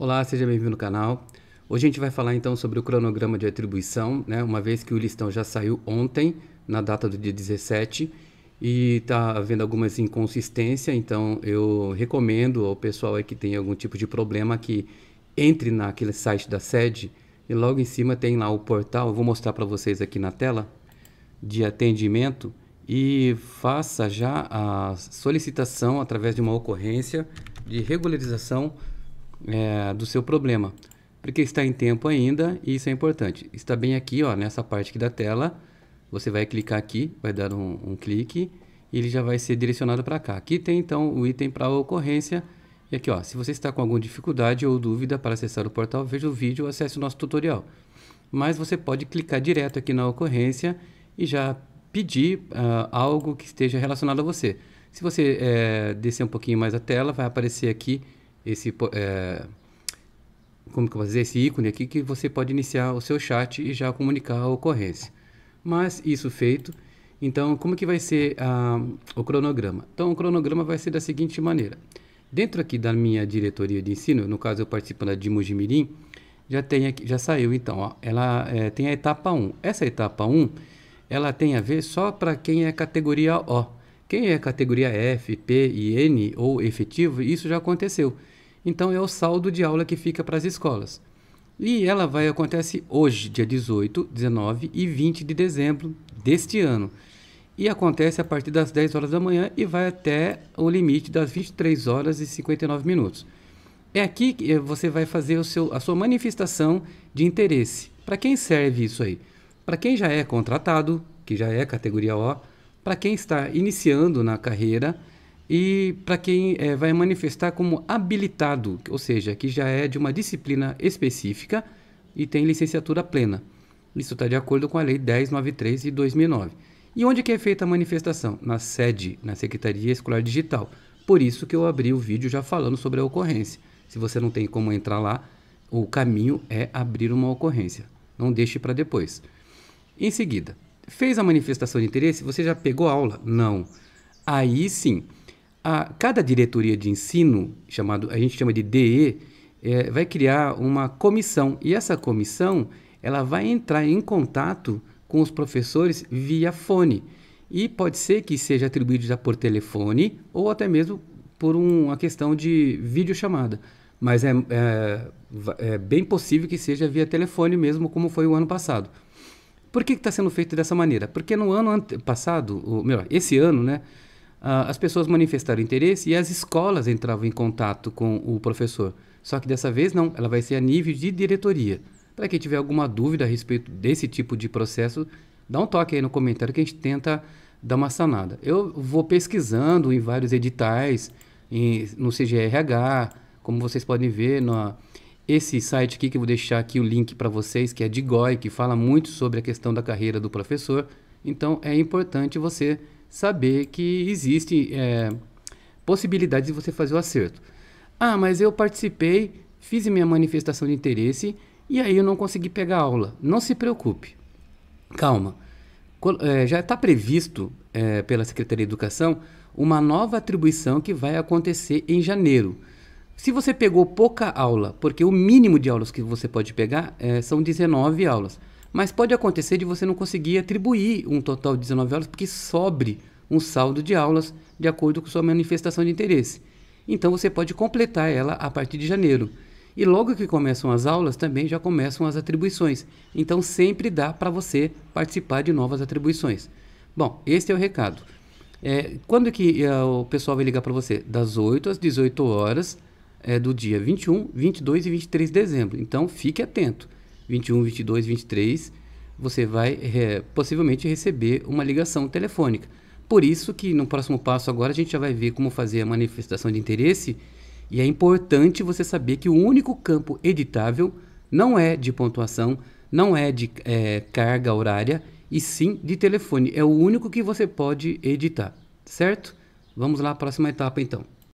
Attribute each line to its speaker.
Speaker 1: Olá, seja bem-vindo no canal. Hoje a gente vai falar então sobre o cronograma de atribuição, né? uma vez que o listão já saiu ontem, na data do dia 17, e está havendo algumas inconsistências, então eu recomendo ao pessoal aí que tem algum tipo de problema que entre naquele site da sede e logo em cima tem lá o portal, eu vou mostrar para vocês aqui na tela, de atendimento e faça já a solicitação através de uma ocorrência de regularização é, do seu problema, porque está em tempo ainda e isso é importante. Está bem aqui, ó, nessa parte aqui da tela, você vai clicar aqui, vai dar um, um clique e ele já vai ser direcionado para cá. Aqui tem então o item para ocorrência e aqui, ó, se você está com alguma dificuldade ou dúvida para acessar o portal, veja o vídeo ou acesse o nosso tutorial. Mas você pode clicar direto aqui na ocorrência e já pedir uh, algo que esteja relacionado a você. Se você é, descer um pouquinho mais a tela, vai aparecer aqui esse é, como que eu vou dizer, esse ícone aqui que você pode iniciar o seu chat e já comunicar a ocorrência. Mas isso feito, então como que vai ser a, o cronograma? Então o cronograma vai ser da seguinte maneira. Dentro aqui da minha diretoria de ensino, no caso eu participo da de Mujimirim, já tem aqui, já saiu então, ó, ela é, tem a etapa 1. Essa etapa 1, ela tem a ver só para quem é categoria O, quem é categoria F, P e N ou efetivo, isso já aconteceu. Então é o saldo de aula que fica para as escolas. E ela vai acontece hoje, dia 18, 19 e 20 de dezembro deste ano. E acontece a partir das 10 horas da manhã e vai até o limite das 23 horas e 59 minutos. É aqui que eh, você vai fazer o seu, a sua manifestação de interesse. Para quem serve isso aí? Para quem já é contratado, que já é categoria O, para quem está iniciando na carreira e para quem é, vai manifestar como habilitado, ou seja, que já é de uma disciplina específica e tem licenciatura plena. Isso está de acordo com a Lei 1093 de 2009. E onde que é feita a manifestação? Na sede, na Secretaria Escolar Digital. Por isso que eu abri o vídeo já falando sobre a ocorrência. Se você não tem como entrar lá, o caminho é abrir uma ocorrência. Não deixe para depois. Em seguida, Fez a manifestação de interesse? Você já pegou aula? Não. Aí sim, a, cada diretoria de ensino, chamado, a gente chama de DE, é, vai criar uma comissão. E essa comissão ela vai entrar em contato com os professores via fone. E pode ser que seja atribuído já por telefone ou até mesmo por um, uma questão de videochamada. Mas é, é, é bem possível que seja via telefone mesmo, como foi o ano passado. Por que está sendo feito dessa maneira? Porque no ano passado, melhor, esse ano, né, uh, as pessoas manifestaram interesse e as escolas entravam em contato com o professor. Só que dessa vez não, ela vai ser a nível de diretoria. Para quem tiver alguma dúvida a respeito desse tipo de processo, dá um toque aí no comentário que a gente tenta dar uma sanada. Eu vou pesquisando em vários editais, em, no CGRH, como vocês podem ver na esse site aqui que eu vou deixar aqui o link para vocês, que é de GOI, que fala muito sobre a questão da carreira do professor. Então é importante você saber que existe é, possibilidade de você fazer o acerto. Ah, mas eu participei, fiz minha manifestação de interesse e aí eu não consegui pegar aula. Não se preocupe. Calma. É, já está previsto é, pela Secretaria de Educação uma nova atribuição que vai acontecer em janeiro. Se você pegou pouca aula, porque o mínimo de aulas que você pode pegar é, são 19 aulas, mas pode acontecer de você não conseguir atribuir um total de 19 aulas, porque sobre um saldo de aulas de acordo com sua manifestação de interesse. Então você pode completar ela a partir de janeiro. E logo que começam as aulas, também já começam as atribuições. Então sempre dá para você participar de novas atribuições. Bom, este é o recado. É, quando que uh, o pessoal vai ligar para você? Das 8 às 18 horas, é, do dia 21, 22 e 23 de dezembro. Então fique atento. 21, 22, 23, você vai é, possivelmente receber uma ligação telefônica. Por isso que no próximo passo agora a gente já vai ver como fazer a manifestação de interesse e é importante você saber que o único campo editável não é de pontuação, não é de é, carga horária e sim de telefone. É o único que você pode editar, certo? Vamos lá, próxima etapa então.